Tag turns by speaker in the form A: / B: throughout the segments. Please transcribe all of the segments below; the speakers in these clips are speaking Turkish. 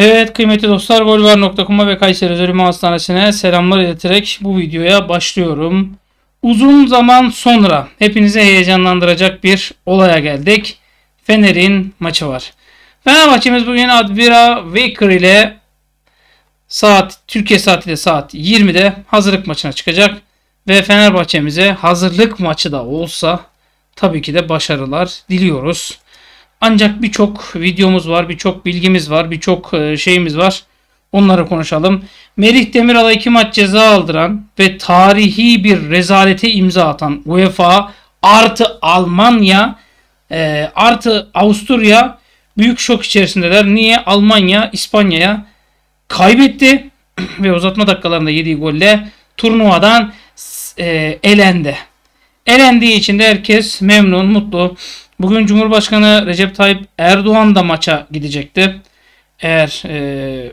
A: Evet kıymetli dostlar golvar.com'a ve Kayseri Zölüme Hastanesi'ne selamlar ileterek bu videoya başlıyorum. Uzun zaman sonra hepinizi heyecanlandıracak bir olaya geldik. Fener'in maçı var. Fenerbahçe'miz bugün Advira Waker ile saat Türkiye saatiyle saat 20'de hazırlık maçına çıkacak. Ve Fenerbahçe'mize hazırlık maçı da olsa tabii ki de başarılar diliyoruz. Ancak birçok videomuz var, birçok bilgimiz var, birçok e, şeyimiz var. Onları konuşalım. Merih Demiral'a iki maç ceza aldıran ve tarihi bir rezalete imza atan UEFA artı Almanya e, artı Avusturya büyük şok içerisindeler. Niye? Almanya İspanya'ya kaybetti ve uzatma dakikalarında yediği golle turnuvadan e, elendi. Elendiği için de herkes memnun, mutlu. Bugün Cumhurbaşkanı Recep Tayyip Erdoğan da maça gidecekti. Eğer e,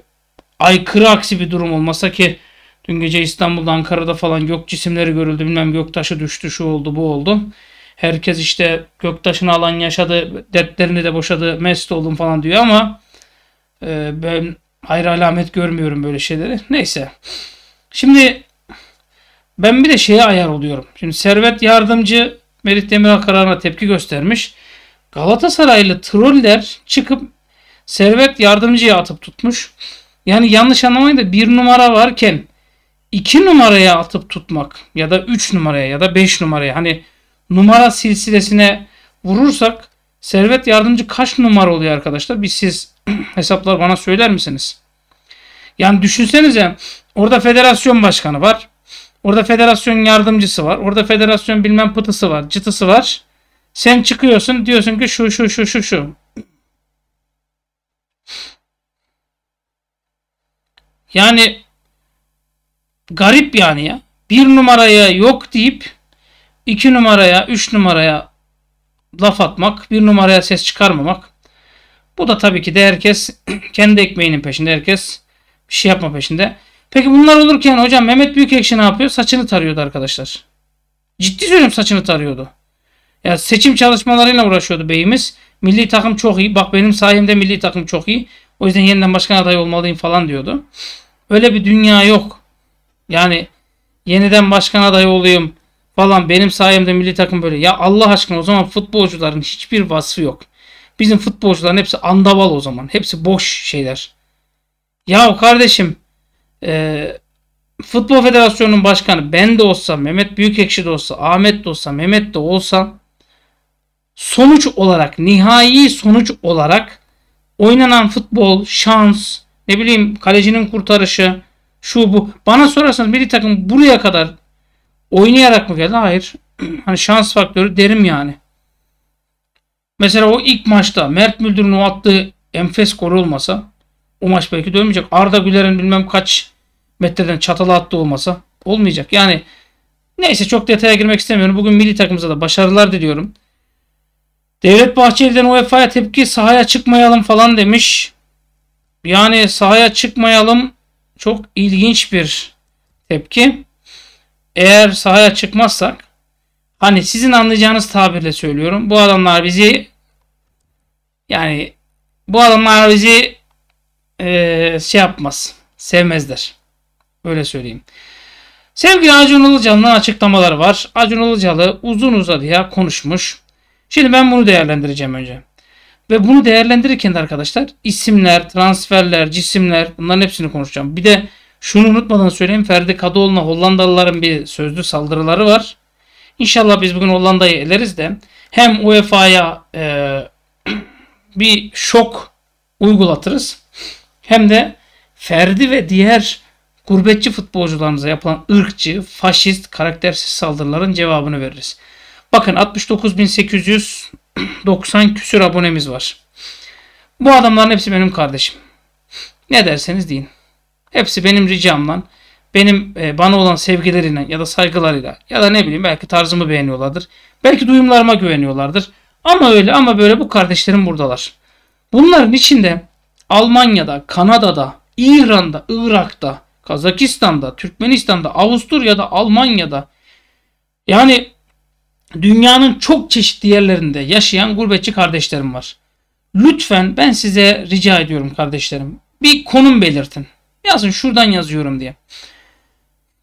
A: aykırı aksi bir durum olmasa ki dün gece İstanbul'da Ankara'da falan gök cisimleri görüldü. Bilmem göktaşı düştü şu oldu bu oldu. Herkes işte göktaşını alan yaşadı dertlerini de boşadı mest oldum falan diyor ama e, ben hayır alamet görmüyorum böyle şeyleri. Neyse. Şimdi ben bir de şeye ayar oluyorum. Şimdi Servet Yardımcı Merih Demiral kararına tepki göstermiş. Galatasaraylı troller çıkıp Servet yardımcıya atıp tutmuş. Yani yanlış anlamayın da bir numara varken iki numaraya atıp tutmak ya da üç numaraya ya da beş numaraya hani numara silsilesine vurursak Servet yardımcı kaç numara oluyor arkadaşlar? Bir siz hesaplar bana söyler misiniz? Yani düşünsenize orada federasyon başkanı var. Orada federasyon yardımcısı var. Orada federasyon bilmem pıtısı var. Cıtısı var. Sen çıkıyorsun diyorsun ki şu şu şu şu şu. Yani garip yani ya. Bir numaraya yok deyip iki numaraya, üç numaraya laf atmak, bir numaraya ses çıkarmamak. Bu da tabii ki de herkes kendi ekmeğinin peşinde, herkes bir şey yapma peşinde. Peki bunlar olurken hocam Mehmet Büyükekşi ne yapıyor? Saçını tarıyordu arkadaşlar. Ciddi söylüyorum saçını tarıyordu. Ya seçim çalışmalarıyla uğraşıyordu beyimiz. Milli takım çok iyi. Bak benim sayemde milli takım çok iyi. O yüzden yeniden başkan adayı olmalıyım falan diyordu. Öyle bir dünya yok. Yani yeniden başkan adayı olayım falan benim sayemde milli takım böyle. Ya Allah aşkına o zaman futbolcuların hiçbir vasfı yok. Bizim futbolcuların hepsi andaval o zaman. Hepsi boş şeyler. Ya kardeşim ee, Futbol Federasyonu'nun başkanı ben de olsam, Mehmet Büyükekşi de olsa, Ahmet de olsa, Mehmet de olsa sonuç olarak, nihai sonuç olarak oynanan futbol, şans, ne bileyim kalecinin kurtarışı, şu bu. Bana sorarsanız bir takım buraya kadar oynayarak mı geldi? Hayır. hani şans faktörü derim yani. Mesela o ilk maçta Mert Müldür'ün o attığı enfes gol olmasa o maç belki dönmeyecek. Arda Güler'in bilmem kaç Mette'den çatal attı olmasa olmayacak. Yani neyse çok detaya girmek istemiyorum. Bugün milli Takımıza da başarılar diliyorum. Devlet Bahçeli'den UEFA'ya tepki sahaya çıkmayalım falan demiş. Yani sahaya çıkmayalım çok ilginç bir tepki. Eğer sahaya çıkmazsak hani sizin anlayacağınız tabirle söylüyorum. Bu adamlar bizi yani bu adamlar bizi e, şey yapmaz. Sevmezler. Öyle söyleyeyim. Sevgili Acun Ilıcalı'nın açıklamaları var. Acun Ilıcalı uzun uzadıya konuşmuş. Şimdi ben bunu değerlendireceğim önce. Ve bunu değerlendirirken de arkadaşlar isimler, transferler, cisimler bunların hepsini konuşacağım. Bir de şunu unutmadan söyleyeyim. Ferdi Kadıoğlu'na Hollandalıların bir sözlü saldırıları var. İnşallah biz bugün Hollanda'yı eleriz de hem UEFA'ya e, bir şok uygulatırız hem de Ferdi ve diğer gurbetçi futbolcularımıza yapılan ırkçı, faşist, karaktersiz saldırıların cevabını veririz. Bakın 69.890 küsür abonemiz var. Bu adamların hepsi benim kardeşim. Ne derseniz deyin. Hepsi benim ricamla, benim e, bana olan sevgileriyle ya da saygılarıyla ya da ne bileyim belki tarzımı beğeniyorlardır. Belki duyumlarıma güveniyorlardır. Ama öyle ama böyle bu kardeşlerim buradalar. Bunların içinde Almanya'da, Kanada'da, İran'da, Irak'ta, Kazakistan'da, Türkmenistan'da, Avusturya'da, Almanya'da yani dünyanın çok çeşitli yerlerinde yaşayan gurbetçi kardeşlerim var. Lütfen ben size rica ediyorum kardeşlerim. Bir konum belirtin. Yazın şuradan yazıyorum diye.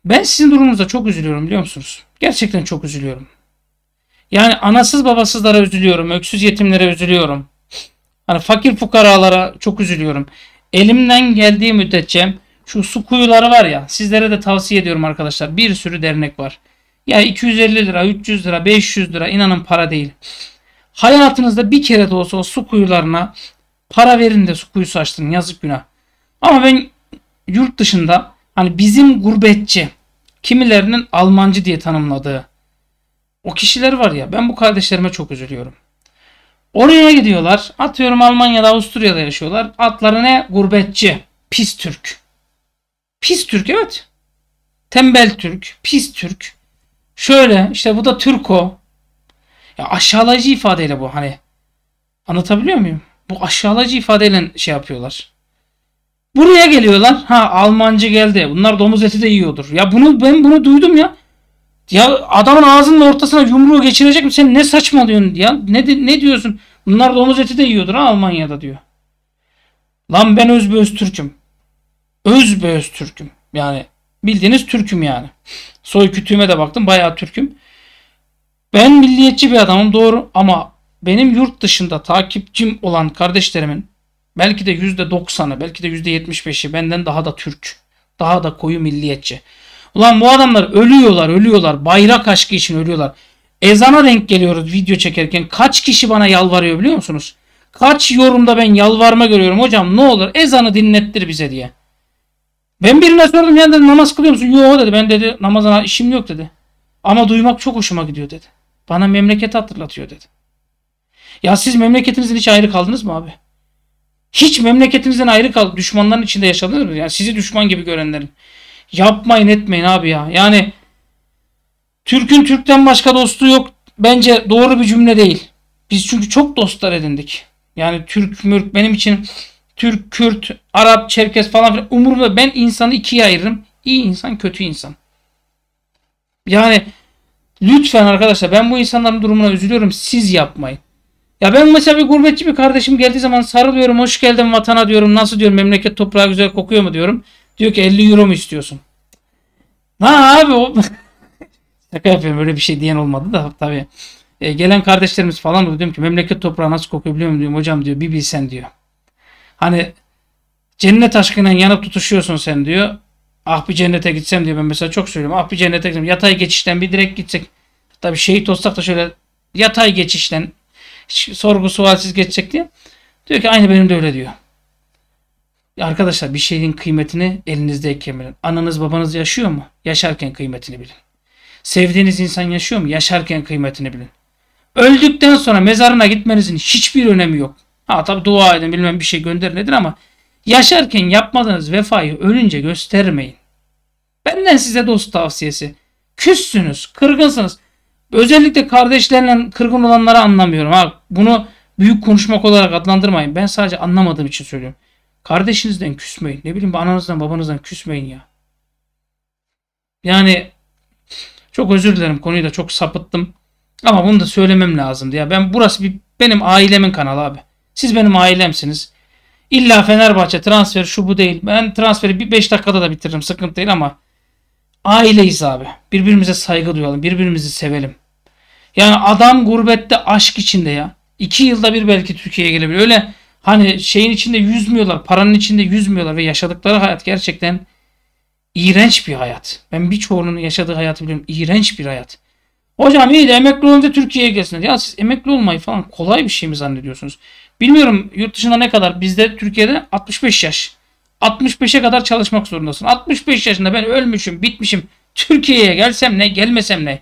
A: Ben sizin durumunuzda çok üzülüyorum biliyor musunuz? Gerçekten çok üzülüyorum. Yani anasız babasızlara üzülüyorum. Öksüz yetimlere üzülüyorum. Hani fakir fukaralara çok üzülüyorum. Elimden geldiği müddetçe şu su kuyuları var ya sizlere de tavsiye ediyorum arkadaşlar. Bir sürü dernek var. Ya 250 lira, 300 lira, 500 lira inanın para değil. Hayatınızda bir kere de olsa o su kuyularına para verin de su kuyusu açtın yazık günah. Ama ben yurt dışında hani bizim gurbetçi kimilerinin Almancı diye tanımladığı o kişiler var ya ben bu kardeşlerime çok üzülüyorum. Oraya gidiyorlar atıyorum Almanya'da Avusturya'da yaşıyorlar Atları ne gurbetçi pis Türk. Pis Türk evet. Tembel Türk, pis Türk. Şöyle işte bu da Türko. Ya aşağılayıcı ifadeyle bu hani. Anlatabiliyor muyum? Bu aşağılayıcı ifadeyle şey yapıyorlar. Buraya geliyorlar. Ha Almancı geldi. Bunlar domuz eti de yiyordur. Ya bunu ben bunu duydum ya. Ya adamın ağzının ortasına yumruğu geçirecek mi? Sen ne saçmalıyorsun ya? Ne, ne diyorsun? Bunlar domuz eti de yiyordur ha Almanya'da diyor. Lan ben özbe Öztürk'üm. Öz be öz Türk'üm. Yani bildiğiniz Türk'üm yani. Soy kütüğüme de baktım bayağı Türk'üm. Ben milliyetçi bir adamım doğru ama benim yurt dışında takipçim olan kardeşlerimin belki de %90'ı belki de %75'i benden daha da Türk. Daha da koyu milliyetçi. Ulan bu adamlar ölüyorlar ölüyorlar. Bayrak aşkı için ölüyorlar. Ezana renk geliyoruz video çekerken. Kaç kişi bana yalvarıyor biliyor musunuz? Kaç yorumda ben yalvarma görüyorum hocam ne olur ezanı dinlettir bize diye. Ben birine sordum ya dedi namaz kılıyor musun? Yok dedi ben dedi namazına işim yok dedi. Ama duymak çok hoşuma gidiyor dedi. Bana memleket hatırlatıyor dedi. Ya siz memleketinizin hiç ayrı kaldınız mı abi? Hiç memleketinizden ayrı kalıp düşmanların içinde yaşadınız mı? Yani sizi düşman gibi görenlerin. Yapmayın etmeyin abi ya. Yani Türk'ün Türk'ten başka dostu yok bence doğru bir cümle değil. Biz çünkü çok dostlar edindik. Yani Türk mürk benim için Türk, Kürt, Arap, Çerkez falan filan umurumda ben insanı ikiye ayırırım. İyi insan, kötü insan. Yani lütfen arkadaşlar ben bu insanların durumuna üzülüyorum. Siz yapmayın. Ya ben mesela bir gurbetçi bir kardeşim geldiği zaman sarılıyorum. Hoş geldin vatana diyorum. Nasıl diyorum memleket toprağı güzel kokuyor mu diyorum. Diyor ki 50 euro mu istiyorsun? Ne abi o... Şaka yapıyorum öyle bir şey diyen olmadı da tabii. E, gelen kardeşlerimiz falan da diyorum ki memleket toprağı nasıl kokuyor biliyor musun diyorum. Hocam diyor bir bilsen diyor. Hani cennet aşkıyla yanıp tutuşuyorsun sen diyor. Ah bir cennete gitsem diyor ben mesela çok söylüyorum. Ah bir cennete gitsem. Yatay geçişten bir direkt gitsek. Tabi şehit olsak da şöyle yatay geçişten sorgu sualsiz geçecek diye. Diyor ki aynı benim de öyle diyor. Arkadaşlar bir şeyin kıymetini elinizde bilin. Ananız babanız yaşıyor mu? Yaşarken kıymetini bilin. Sevdiğiniz insan yaşıyor mu? Yaşarken kıymetini bilin. Öldükten sonra mezarına gitmenizin hiçbir önemi yok. Ha tabi dua edin bilmem bir şey gönder nedir ama yaşarken yapmadığınız vefayı ölünce göstermeyin. Benden size dost tavsiyesi. Küssünüz, kırgınsınız. Özellikle kardeşlerle kırgın olanları anlamıyorum. Ha, bunu büyük konuşmak olarak adlandırmayın. Ben sadece anlamadığım için söylüyorum. Kardeşinizden küsmeyin. Ne bileyim ananızdan babanızdan küsmeyin ya. Yani çok özür dilerim konuyu da çok sapıttım. Ama bunu da söylemem lazımdı ya. Ben burası bir benim ailemin kanalı abi. Siz benim ailemsiniz. İlla Fenerbahçe transfer şu bu değil. Ben transferi bir 5 dakikada da bitiririm. Sıkıntı değil ama aileyiz abi. Birbirimize saygı duyalım. Birbirimizi sevelim. Yani adam gurbette aşk içinde ya. 2 yılda bir belki Türkiye'ye gelebilir. Öyle hani şeyin içinde yüzmüyorlar. Paranın içinde yüzmüyorlar ve yaşadıkları hayat gerçekten iğrenç bir hayat. Ben birçoğunun yaşadığı hayatı biliyorum. İğrenç bir hayat. Hocam iyi de emekli olunca Türkiye'ye gelsin. Ya siz emekli olmayı falan kolay bir şey mi zannediyorsunuz? Bilmiyorum yurt dışında ne kadar. Bizde Türkiye'de 65 yaş. 65'e kadar çalışmak zorundasın. 65 yaşında ben ölmüşüm, bitmişim. Türkiye'ye gelsem ne, gelmesem ne?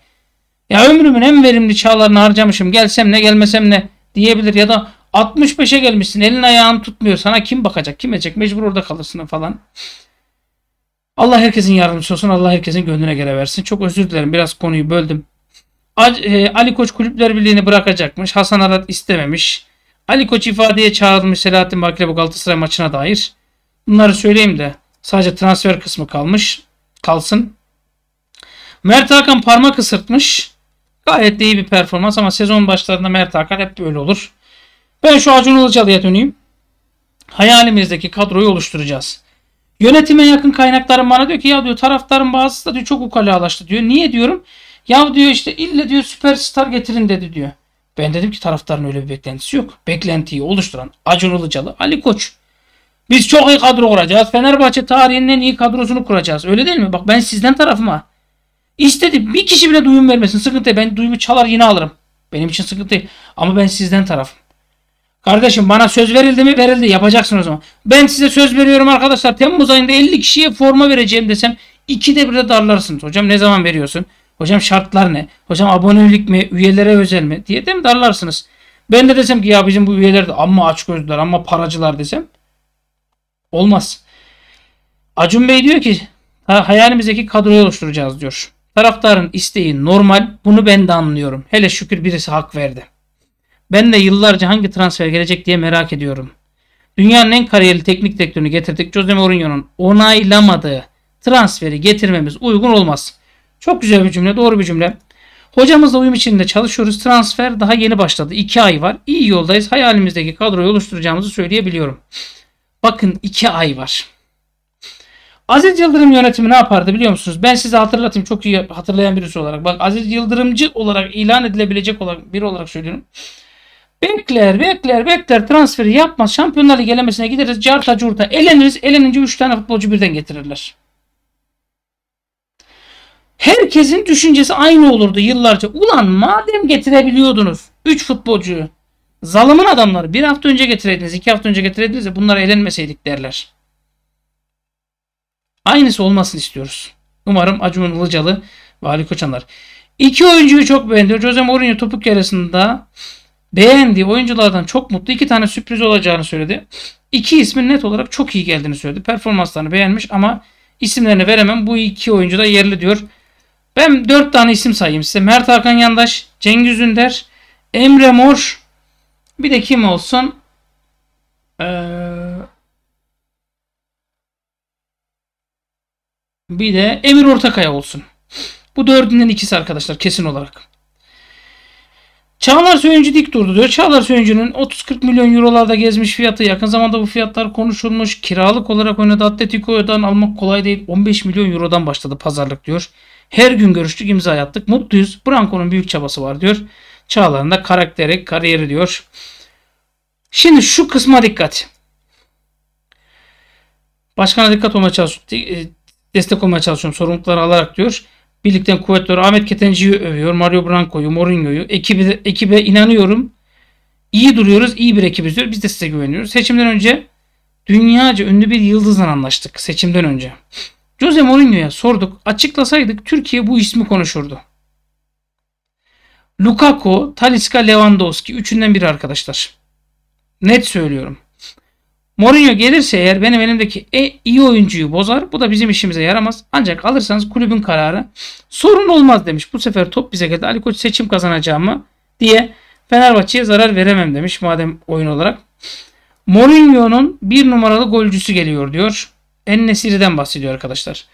A: Ya ömrümün en verimli çağlarını harcamışım. Gelsem ne, gelmesem ne diyebilir ya da 65'e gelmişsin. Elin ayağın tutmuyor. Sana kim bakacak? Kim edecek? Mecbur orada kalırsın falan. Allah herkesin yardımcısı olsun. Allah herkesin gönlüne göre versin. Çok özür dilerim. Biraz konuyu böldüm. E, Ali Koç Kulüpler Birliği'ni bırakacakmış. Hasan Arat istememiş. Ali Koç ifadeye çağrılmış Selahattin Bakirebo Galatasaray maçına dair. Bunları söyleyeyim de sadece transfer kısmı kalmış. Kalsın. Mert Hakan parmak ısırtmış. Gayet de iyi bir performans ama sezon başlarında Mert Hakan hep böyle olur. Ben şu Acun Ilıcalı'ya döneyim. Hayalimizdeki kadroyu oluşturacağız. Yönetime yakın kaynaklarım bana diyor ki ya diyor taraftarın bazısı da diyor çok ukalalaştı diyor. Niye diyorum? Ya diyor işte ille diyor süperstar getirin dedi diyor. Ben dedim ki taraftarın öyle bir beklentisi yok. Beklentiyi oluşturan Acun Ilıcalı, Ali Koç. Biz çok iyi kadro kuracağız. Fenerbahçe tarihinin en iyi kadrosunu kuracağız. Öyle değil mi? Bak ben sizden tarafım ha. İstedi. Bir kişi bile duyum vermesin. Sıkıntı değil. Ben duyumu çalar yine alırım. Benim için sıkıntı değil. Ama ben sizden tarafım. Kardeşim bana söz verildi mi? Verildi. Yapacaksın o zaman. Ben size söz veriyorum arkadaşlar. Temmuz ayında 50 kişiye forma vereceğim desem iki de bir de darlarsınız. Hocam ne zaman veriyorsun? Hocam şartlar ne? Hocam abonelik mi? Üyelere özel mi? Diye de mi darlarsınız? Ben de desem ki ya bizim bu üyeler de amma açgözlüler amma paracılar desem. Olmaz. Acun Bey diyor ki hayalimizdeki kadroyu oluşturacağız diyor. Taraftarın isteği normal. Bunu ben de anlıyorum. Hele şükür birisi hak verdi. Ben de yıllarca hangi transfer gelecek diye merak ediyorum. Dünyanın en kariyerli teknik direktörünü getirdik. Jose Mourinho'nun onaylamadığı transferi getirmemiz uygun olmaz. Çok güzel bir cümle. Doğru bir cümle. Hocamızla uyum içinde çalışıyoruz. Transfer daha yeni başladı. 2 ay var. İyi yoldayız. Hayalimizdeki kadroyu oluşturacağımızı söyleyebiliyorum. Bakın 2 ay var. Aziz Yıldırım yönetimi ne yapardı biliyor musunuz? Ben size hatırlatayım çok iyi hatırlayan birisi olarak. Bak Aziz Yıldırımcı olarak ilan edilebilecek olarak biri olarak söylüyorum. Bekler, bekler, bekler transferi yapmaz. Şampiyonlar Ligi elemesine gideriz. Carta curta eleniriz. Elenince 3 tane futbolcu birden getirirler. Herkesin düşüncesi aynı olurdu yıllarca. Ulan madem getirebiliyordunuz 3 futbolcuyu. Zalımın adamları bir hafta önce getirdiniz, iki hafta önce getirdiniz de bunlara elenmeseydik derler. Aynısı olmasını istiyoruz. Umarım Acun Ilıcalı ve Ali Koçanlar. İki oyuncuyu çok beğendi. Jose Mourinho topuk yarısında beğendiği oyunculardan çok mutlu. İki tane sürpriz olacağını söyledi. İki ismin net olarak çok iyi geldiğini söyledi. Performanslarını beğenmiş ama isimlerini veremem. Bu iki oyuncu da yerli diyor. Ben 4 tane isim sayayım size. Mert Hakan Yandaş, Cengiz Ünder, Emre Mor, bir de kim olsun? Ee, bir de Emir Ortakaya olsun. Bu dördünden ikisi arkadaşlar kesin olarak. Çağlar Söyüncü dik durdu diyor. Çağlar Söyüncü'nün 30-40 milyon eurolarda gezmiş fiyatı. Yakın zamanda bu fiyatlar konuşulmuş. Kiralık olarak oynadı. Atletico'dan almak kolay değil. 15 milyon eurodan başladı pazarlık diyor. Her gün görüştük imza attık. Mutluyuz. Branko'nun büyük çabası var diyor. Çağlarında karakteri, kariyeri diyor. Şimdi şu kısma dikkat. Başkana dikkat olmaya çalışıyorum. E, destek olmaya çalışıyorum. Sorumlulukları alarak diyor. Birlikten kuvvetli Ahmet Ketenci'yi övüyor. Mario Branco'yu, Mourinho'yu. Ekibe, ekibe inanıyorum. İyi duruyoruz. iyi bir ekibiz diyor. Biz de size güveniyoruz. Seçimden önce dünyaca ünlü bir yıldızla anlaştık. Seçimden önce. Jose Mourinho'ya sorduk. Açıklasaydık Türkiye bu ismi konuşurdu. Lukaku, Talisca, Lewandowski üçünden biri arkadaşlar. Net söylüyorum. Mourinho gelirse eğer benim elimdeki e, iyi oyuncuyu bozar. Bu da bizim işimize yaramaz. Ancak alırsanız kulübün kararı. Sorun olmaz demiş. Bu sefer top bize geldi. Ali Koç seçim kazanacağımı diye Fenerbahçe'ye zarar veremem demiş madem oyun olarak. Mourinho'nun bir numaralı golcüsü geliyor diyor. En Nesiri'den bahsediyor arkadaşlar.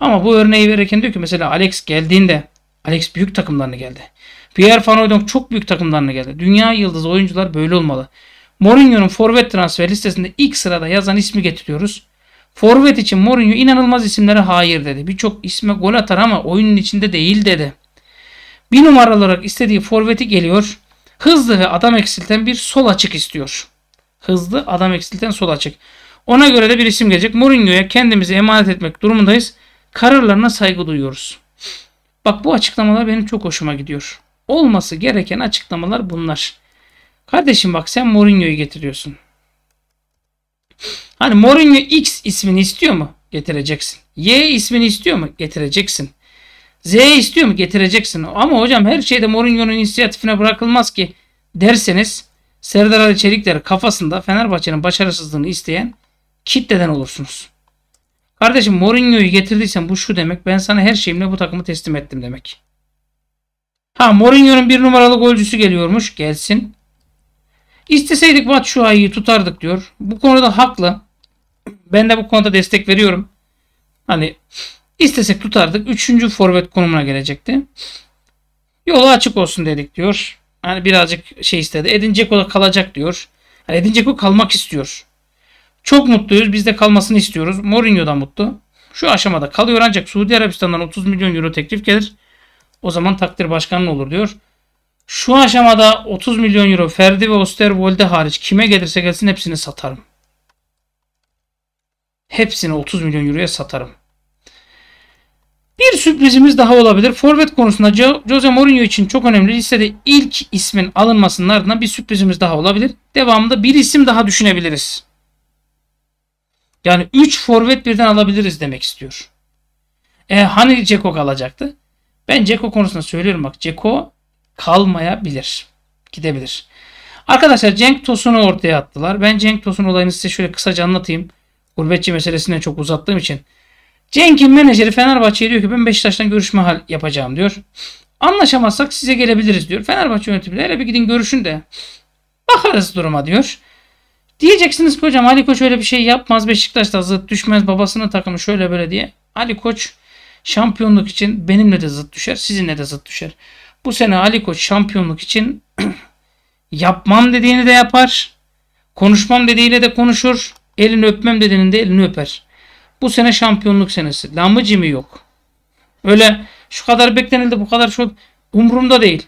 A: Ama bu örneği verirken diyor ki mesela Alex geldiğinde Alex büyük takımlarına geldi. Pierre Van Hooydonk çok büyük takımlarına geldi. Dünya yıldızı oyuncular böyle olmalı. Mourinho'nun forvet transfer listesinde ilk sırada yazan ismi getiriyoruz. Forvet için Mourinho inanılmaz isimlere hayır dedi. Birçok isme gol atar ama oyunun içinde değil dedi. Bir numara olarak istediği forveti geliyor. Hızlı ve adam eksilten bir sol açık istiyor. Hızlı adam eksilten sol açık. Ona göre de bir isim gelecek. Mourinho'ya kendimizi emanet etmek durumundayız. Kararlarına saygı duyuyoruz. Bak bu açıklamalar benim çok hoşuma gidiyor. Olması gereken açıklamalar bunlar. Kardeşim bak sen Mourinho'yu getiriyorsun. Hani Mourinho X ismini istiyor mu? Getireceksin. Y ismini istiyor mu? Getireceksin. Z istiyor mu? Getireceksin. Ama hocam her şeyde Mourinho'nun inisiyatifine bırakılmaz ki derseniz Serdar Ali Çelikler kafasında Fenerbahçe'nin başarısızlığını isteyen kitleden olursunuz. Kardeşim Mourinho'yu getirdiysen bu şu demek. Ben sana her şeyimle bu takımı teslim ettim demek. Ha Mourinho'nun bir numaralı golcüsü geliyormuş. Gelsin. İsteseydik şu ayı tutardık diyor. Bu konuda haklı. Ben de bu konuda destek veriyorum. Hani istesek tutardık. Üçüncü forvet konumuna gelecekti. Yolu açık olsun dedik diyor. Hani birazcık şey istedi. Edin Dzeko kalacak diyor. Hani Edin Dzeko kalmak istiyor. Çok mutluyuz. Biz de kalmasını istiyoruz. Mourinho da mutlu. Şu aşamada kalıyor ancak Suudi Arabistan'dan 30 milyon euro teklif gelir. O zaman takdir başkanın olur diyor. Şu aşamada 30 milyon euro Ferdi ve Osterwolde hariç kime gelirse gelsin hepsini satarım. Hepsini 30 milyon euroya satarım. Bir sürprizimiz daha olabilir. Forvet konusunda Jose Mourinho için çok önemli listede ilk ismin alınmasının ardından bir sürprizimiz daha olabilir. Devamında bir isim daha düşünebiliriz. Yani 3 forvet birden alabiliriz demek istiyor. E, hani Ceko kalacaktı? Ben Ceko konusunda söylüyorum bak Ceko kalmayabilir. Gidebilir. Arkadaşlar Cenk Tosun'u ortaya attılar. Ben Cenk Tosun olayını size şöyle kısaca anlatayım. Gurbetçi meselesinden çok uzattığım için. Cenk'in menajeri Fenerbahçe'ye diyor ki ben Beşiktaş'tan görüşme hal yapacağım diyor. Anlaşamazsak size gelebiliriz diyor. Fenerbahçe yönetimiyle hele bir gidin görüşün de bakarız duruma diyor. Diyeceksiniz ki hocam Ali Koç öyle bir şey yapmaz. Beşiktaş'ta zıt düşmez babasının takımı şöyle böyle diye. Ali Koç şampiyonluk için benimle de zıt düşer. Sizinle de zıt düşer. Bu sene Ali Koç şampiyonluk için yapmam dediğini de yapar. Konuşmam dediğiyle de konuşur. Elini öpmem dediğinin de elini öper. Bu sene şampiyonluk senesi. Lambıcı mı yok? Öyle şu kadar beklenildi bu kadar çok umurumda değil.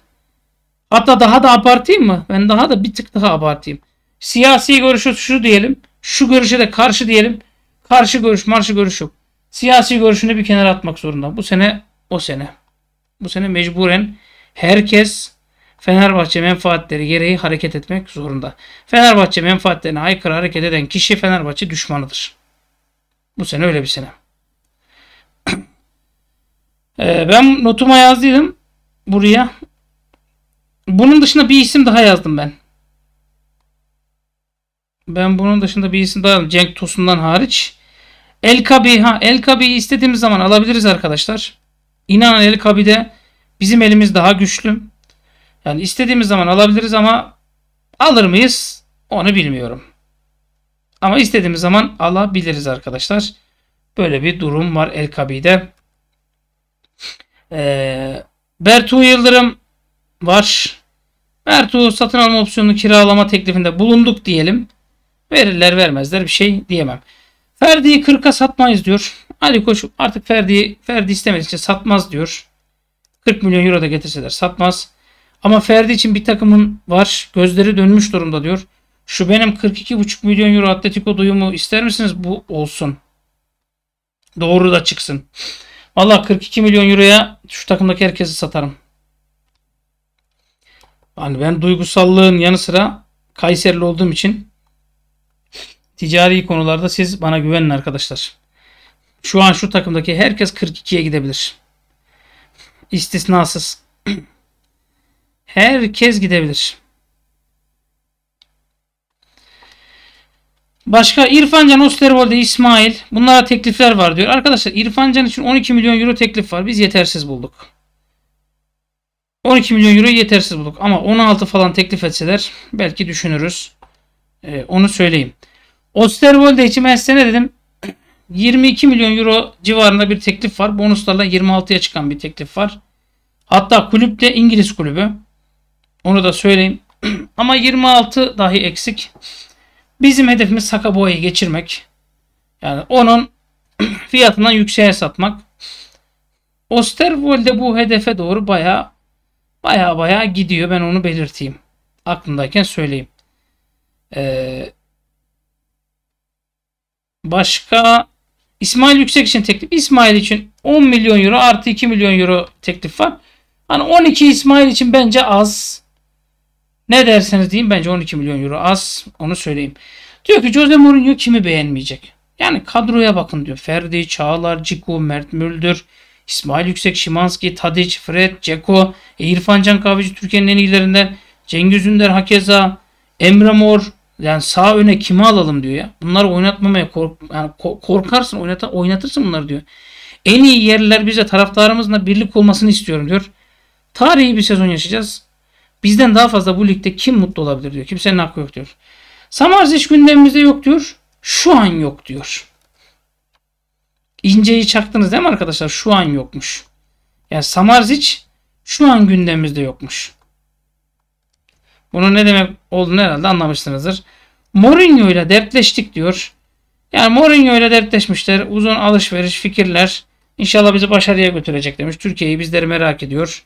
A: Hatta daha da abartayım mı? Ben daha da bir tık daha abartayım. Siyasi görüşü şu diyelim. Şu görüşe de karşı diyelim. Karşı görüş, marşı görüş yok. Siyasi görüşünü bir kenara atmak zorunda. Bu sene o sene. Bu sene mecburen herkes Fenerbahçe menfaatleri gereği hareket etmek zorunda. Fenerbahçe menfaatlerine aykırı hareket eden kişi Fenerbahçe düşmanıdır. Bu sene öyle bir sene. ee, ben notuma yazdıydım buraya. Bunun dışında bir isim daha yazdım ben. Ben bunun dışında bir isim daha Cenk Tosun'dan hariç. El Kabi ha El Kabi'yi istediğimiz zaman alabiliriz arkadaşlar. İnanın El Kabi'de bizim elimiz daha güçlü. Yani istediğimiz zaman alabiliriz ama alır mıyız onu bilmiyorum. Ama istediğimiz zaman alabiliriz arkadaşlar. Böyle bir durum var El Kabi'de. Ee, Bertu Yıldırım var. Bertu satın alma opsiyonunu kiralama teklifinde bulunduk diyelim. Verirler vermezler bir şey diyemem. Ferdi'yi 40'a satmayız diyor. Ali Koç artık Ferdi'yi Ferdi istemediği satmaz diyor. 40 milyon euro da getirseler satmaz. Ama Ferdi için bir takımın var. Gözleri dönmüş durumda diyor. Şu benim 42,5 milyon euro Atletico duyumu ister misiniz? Bu olsun. Doğru da çıksın. Vallahi 42 milyon euroya şu takımdaki herkesi satarım. Yani ben duygusallığın yanı sıra Kayserli olduğum için Ticari konularda siz bana güvenin arkadaşlar. Şu an şu takımdaki herkes 42'ye gidebilir. İstisnasız. herkes gidebilir. Başka İrfan Can Osterwolde, İsmail bunlara teklifler var diyor. Arkadaşlar İrfan Can için 12 milyon euro teklif var. Biz yetersiz bulduk. 12 milyon euro yetersiz bulduk. Ama 16 falan teklif etseler belki düşünürüz. Ee, onu söyleyeyim. Osterwolde için ben size ne dedim? 22 milyon euro civarında bir teklif var. Bonuslarla 26'ya çıkan bir teklif var. Hatta kulüp de İngiliz kulübü. Onu da söyleyeyim. Ama 26 dahi eksik. Bizim hedefimiz Sakaboya'yı geçirmek. Yani onun fiyatından yükseğe satmak. Osterwold'e bu hedefe doğru baya baya baya gidiyor. Ben onu belirteyim. Aklımdayken söyleyeyim. Ee, Başka İsmail Yüksek için teklif. İsmail için 10 milyon euro artı 2 milyon euro teklif var. Hani 12 İsmail için bence az. Ne derseniz deyin bence 12 milyon euro az. Onu söyleyeyim. Diyor ki Jose Mourinho kimi beğenmeyecek? Yani kadroya bakın diyor. Ferdi, Çağlar, Ciku, Mert Müldür, İsmail Yüksek, Şimanski, Tadic, Fred, Ceko, İrfan Can Kahveci Türkiye'nin en iyilerinden, Cengiz Ünder, Hakeza, Emre Mor, yani sağ öne kimi alalım diyor ya. Bunları oynatmamaya kork yani korkarsın oynata oynatırsın bunları diyor. En iyi yerler bize taraftarımızla birlik olmasını istiyorum diyor. Tarihi bir sezon yaşayacağız. Bizden daha fazla bu ligde kim mutlu olabilir diyor. Kimsenin hakkı yok diyor. Samarzic gündemimizde yok diyor. Şu an yok diyor. İnceyi çaktınız değil mi arkadaşlar? Şu an yokmuş. Yani Samarzic şu an gündemimizde yokmuş. Bunun ne demek olduğunu herhalde anlamışsınızdır. Mourinho ile dertleştik diyor. Yani Mourinho ile dertleşmişler. Uzun alışveriş, fikirler. İnşallah bizi başarıya götürecek demiş. Türkiye'yi bizleri merak ediyor.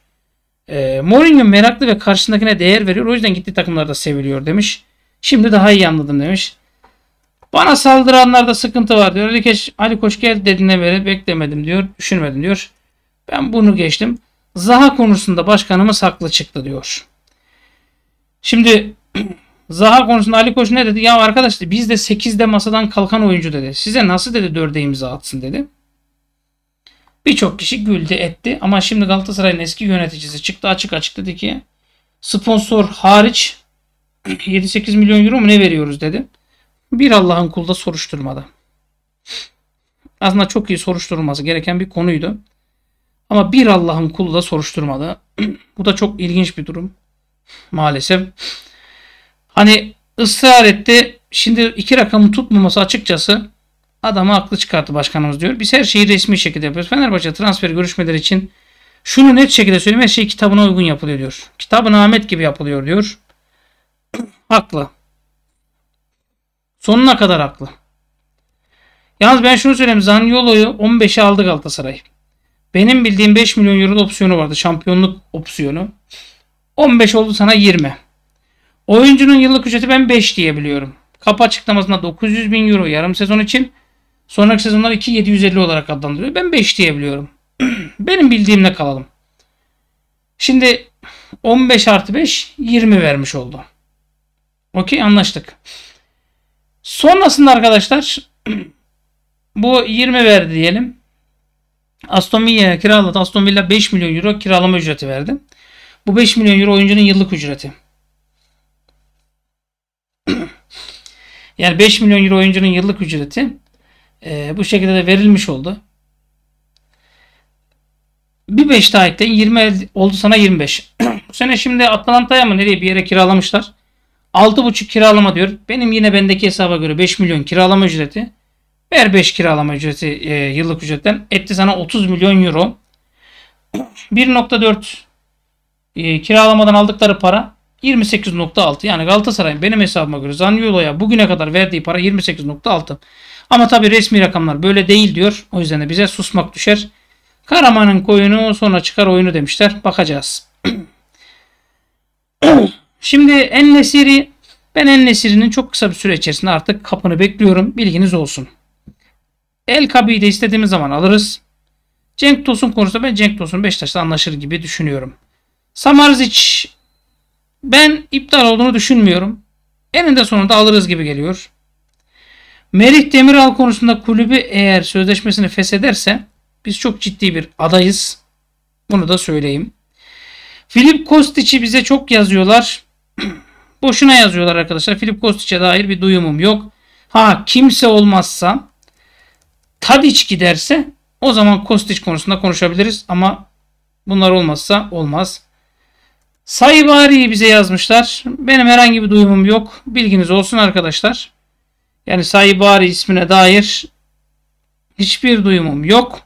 A: E, Mourinho meraklı ve karşısındakine değer veriyor. O yüzden gitti takımlarda seviliyor demiş. Şimdi daha iyi anladım demiş. Bana saldıranlarda sıkıntı var diyor. Ali, Keş, Ali Koç gel dediğine beri beklemedim diyor. Düşünmedim diyor. Ben bunu geçtim. Zaha konusunda başkanımız haklı çıktı diyor. Şimdi Zaha konusunda Ali Koç ne dedi? Ya arkadaş dedi, biz de 8'de masadan kalkan oyuncu dedi. Size nasıl dedi 4'e imza atsın dedi. Birçok kişi güldü etti ama şimdi Galatasaray'ın eski yöneticisi çıktı açık açık dedi ki sponsor hariç 7-8 milyon euro mu ne veriyoruz dedi. Bir Allah'ın kulda soruşturmada. Aslında çok iyi soruşturulması gereken bir konuydu. Ama bir Allah'ın kulu da soruşturmadı. Bu da çok ilginç bir durum maalesef. Hani ısrar etti. Şimdi iki rakamı tutmaması açıkçası adamı aklı çıkarttı başkanımız diyor. Biz her şeyi resmi şekilde yapıyoruz. Fenerbahçe transfer görüşmeleri için şunu net şekilde söyleyeyim her şey kitabına uygun yapılıyor diyor. Kitabın Ahmet gibi yapılıyor diyor. haklı. Sonuna kadar haklı. Yalnız ben şunu söyleyeyim. Zaniolo'yu 15'e aldı Galatasaray. Benim bildiğim 5 milyon euro opsiyonu vardı. Şampiyonluk opsiyonu. 15 oldu sana 20. Oyuncunun yıllık ücreti ben 5 diyebiliyorum. Kapı açıklamasında 900 bin euro yarım sezon için. Sonraki sezonlar 2.750 olarak adlandırıyor. Ben 5 diyebiliyorum. Benim bildiğimle kalalım. Şimdi 15 artı 5 20 vermiş oldu. Okey anlaştık. Sonrasında arkadaşlar bu 20 verdi diyelim. Aston Villa'ya kiraladı. Aston Villa 5 milyon euro kiralama ücreti verdi. Bu 5 milyon euro oyuncunun yıllık ücreti. yani 5 milyon euro oyuncunun yıllık ücreti e, bu şekilde de verilmiş oldu. Bir 5 daha ekleyin. 20 oldu sana 25. bu sene şimdi Atalanta'ya mı nereye bir yere kiralamışlar. 6,5 kiralama diyor. Benim yine bendeki hesaba göre 5 milyon kiralama ücreti. Ver 5 kiralama ücreti e, yıllık ücretten. Etti sana 30 milyon euro. 1.4 e, kiralamadan aldıkları para 28.6. Yani Galatasaray'ın benim hesabıma göre Zaniolo'ya bugüne kadar verdiği para 28.6. Ama tabi resmi rakamlar böyle değil diyor. O yüzden de bize susmak düşer. Karaman'ın koyunu sonra çıkar oyunu demişler. Bakacağız. Şimdi Ennesiri ben Ennesiri'nin çok kısa bir süre içerisinde artık kapını bekliyorum. Bilginiz olsun. El Kabi'yi de istediğimiz zaman alırız. Cenk Tosun konusunda ben Cenk Tosun Beşiktaş'ta anlaşır gibi düşünüyorum. Samarzic ben iptal olduğunu düşünmüyorum. Eninde sonunda alırız gibi geliyor. Merih Demiral konusunda kulübü eğer sözleşmesini feshederse biz çok ciddi bir adayız. Bunu da söyleyeyim. Filip Kostic'i bize çok yazıyorlar. Boşuna yazıyorlar arkadaşlar. Filip Kostic'e dair bir duyumum yok. Ha kimse olmazsa Tadic giderse o zaman Kostic konusunda konuşabiliriz ama bunlar olmazsa olmaz. Sayıbari'yi bize yazmışlar. Benim herhangi bir duyumum yok. Bilginiz olsun arkadaşlar. Yani Sayıbari ismine dair hiçbir duyumum yok.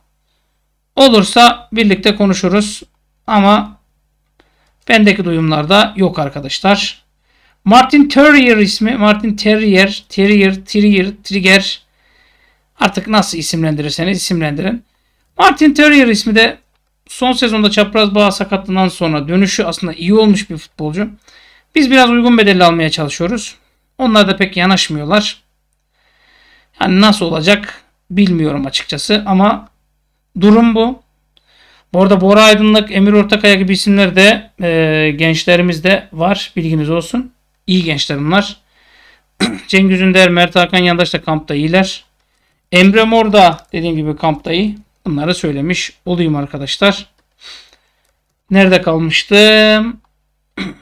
A: Olursa birlikte konuşuruz. Ama bendeki duyumlar da yok arkadaşlar. Martin Terrier ismi. Martin Terrier, Terrier, Terrier, Trigger. Artık nasıl isimlendirirseniz isimlendirin. Martin Terrier ismi de son sezonda çapraz bağ sakatlığından sonra dönüşü aslında iyi olmuş bir futbolcu. Biz biraz uygun bedelli almaya çalışıyoruz. Onlar da pek yanaşmıyorlar. Yani nasıl olacak bilmiyorum açıkçası ama durum bu. Bu arada Bora Aydınlık, Emir Ortakaya gibi isimler de e, gençlerimizde var. Bilginiz olsun. İyi gençler bunlar. Cengiz Ünder, Mert Hakan Yandaş da kampta iyiler. Emre Mor da dediğim gibi kampta iyi. Bunları söylemiş olayım arkadaşlar. Nerede kalmıştım?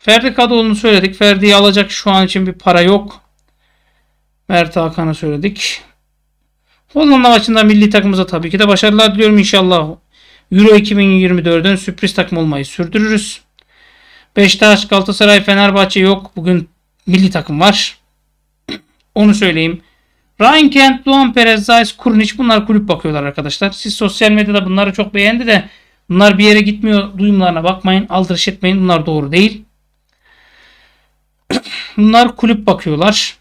A: Ferdi Kadıoğlu'nu söyledik. Ferdi'yi alacak şu an için bir para yok. Mert Hakan'ı söyledik. Hollanda maçında milli takımıza tabii ki de başarılar diliyorum inşallah. Euro 2024'ün sürpriz takım olmayı sürdürürüz. Beşiktaş, Galatasaray, Fenerbahçe yok. Bugün milli takım var. Onu söyleyeyim. Ryan Kent, Luan Perez, Zayis, Kurnic bunlar kulüp bakıyorlar arkadaşlar. Siz sosyal medyada bunları çok beğendi de bunlar bir yere gitmiyor duyumlarına bakmayın. Aldırış etmeyin bunlar doğru değil. bunlar kulüp bakıyorlar.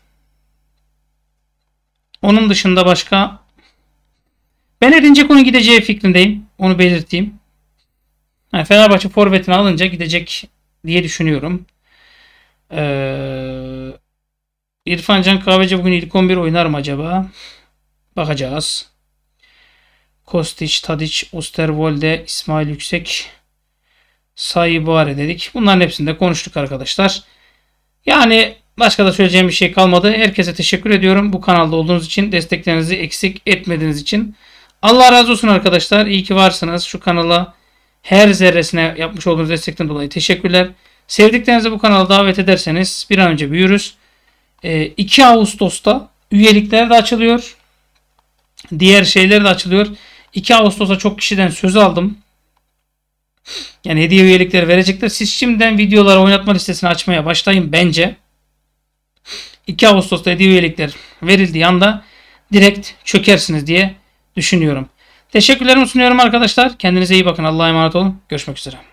A: Onun dışında başka ben Erince konu gideceği fikrindeyim. Onu belirteyim. Yani Fenerbahçe forvetini alınca gidecek diye düşünüyorum. Ee, İrfan Can Kahveci bugün ilk 11 oynar mı acaba? Bakacağız. Kostiç, Tadiç, Osterwolde, İsmail Yüksek, Sayibare dedik. Bunların hepsinde konuştuk arkadaşlar. Yani başka da söyleyeceğim bir şey kalmadı. Herkese teşekkür ediyorum. Bu kanalda olduğunuz için, desteklerinizi eksik etmediğiniz için. Allah razı olsun arkadaşlar. İyi ki varsınız. Şu kanala her zerresine yapmış olduğunuz destekten dolayı teşekkürler. Sevdiklerinizi bu kanala davet ederseniz bir an önce büyürüz. 2 ee, Ağustos'ta üyelikler de açılıyor. Diğer şeyler de açılıyor. 2 Ağustos'ta çok kişiden söz aldım. Yani hediye üyelikleri verecekler. Siz şimdiden videoları oynatma listesini açmaya başlayın bence. 2 Ağustos'ta hediye üyelikler verildiği anda direkt çökersiniz diye düşünüyorum. Teşekkürlerimi sunuyorum arkadaşlar. Kendinize iyi bakın. Allah'a emanet olun. Görüşmek üzere.